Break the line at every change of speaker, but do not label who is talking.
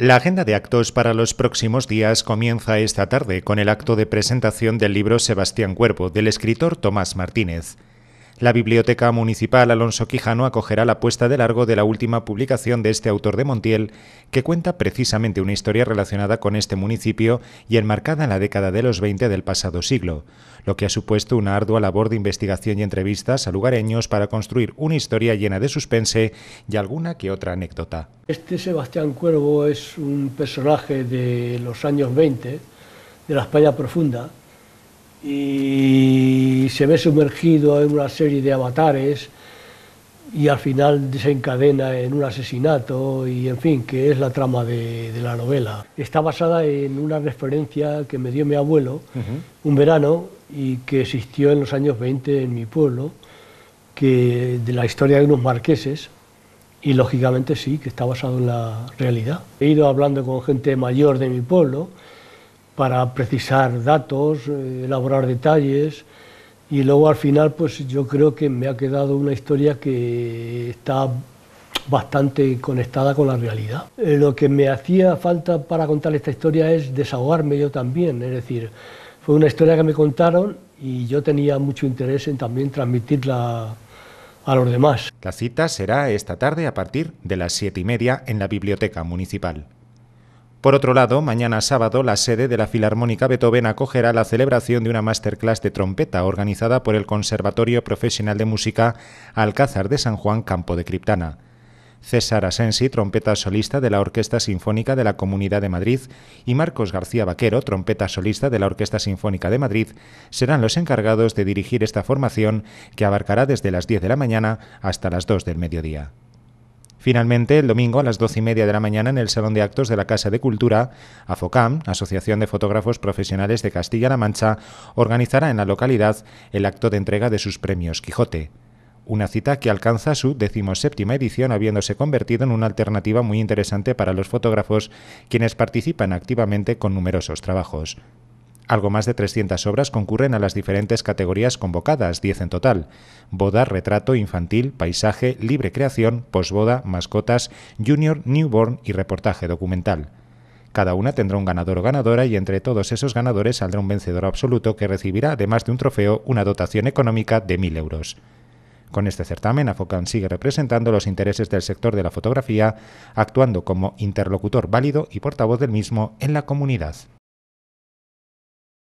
La agenda de actos para los próximos días comienza esta tarde con el acto de presentación del libro Sebastián Cuervo del escritor Tomás Martínez. La Biblioteca Municipal Alonso Quijano acogerá la puesta de largo de la última publicación de este autor de Montiel, que cuenta precisamente una historia relacionada con este municipio y enmarcada en la década de los 20 del pasado siglo, lo que ha supuesto una ardua labor de investigación y entrevistas a lugareños para construir una historia llena de suspense y alguna que otra anécdota.
Este Sebastián Cuervo es un personaje de los años 20, de la España profunda, y se ve sumergido en una serie de avatares y al final desencadena en un asesinato y en fin, que es la trama de, la novela. Está basada en una referencia que me dio mi abuelo un verano y que existió en los años 20 en mi pueblo, que de la historia de unos marqueses y lógicamente sí, que está basado en la realidad. He ido hablando con gente mayor de mi pueblo para precisar datos, eh, elaborar detalles y luego al final pues yo creo que me ha quedado una historia que está bastante conectada con la realidad. Eh, lo que me hacía falta para contar esta historia es desahogarme yo también, es decir, fue una historia que me contaron y yo tenía mucho interés en también transmitirla
a los demás. La cita será esta tarde a partir de las siete y media en la Biblioteca Municipal. Por otro lado, mañana sábado la sede de la Filarmónica Beethoven acogerá la celebración de una masterclass de trompeta organizada por el Conservatorio Profesional de Música Alcázar de San Juan Campo de Criptana. César Asensi, trompeta solista de la Orquesta Sinfónica de la Comunidad de Madrid, y Marcos García Vaquero, trompeta solista de la Orquesta Sinfónica de Madrid, serán los encargados de dirigir esta formación que abarcará desde las 10 de la mañana hasta las 2 del mediodía. Finalmente, el domingo a las doce y media de la mañana en el Salón de Actos de la Casa de Cultura, AFOCAM, Asociación de Fotógrafos Profesionales de Castilla-La Mancha, organizará en la localidad el acto de entrega de sus premios Quijote una cita que alcanza su decimoséptima edición, habiéndose convertido en una alternativa muy interesante para los fotógrafos, quienes participan activamente con numerosos trabajos. Algo más de 300 obras concurren a las diferentes categorías convocadas, 10 en total. Boda, retrato, infantil, paisaje, libre creación, posboda, mascotas, junior, newborn y reportaje documental. Cada una tendrá un ganador o ganadora y entre todos esos ganadores saldrá un vencedor absoluto que recibirá, además de un trofeo, una dotación económica de 1.000 euros. Con este certamen, AFOCAN sigue representando los intereses del sector de la fotografía, actuando como interlocutor válido y portavoz del mismo en la comunidad.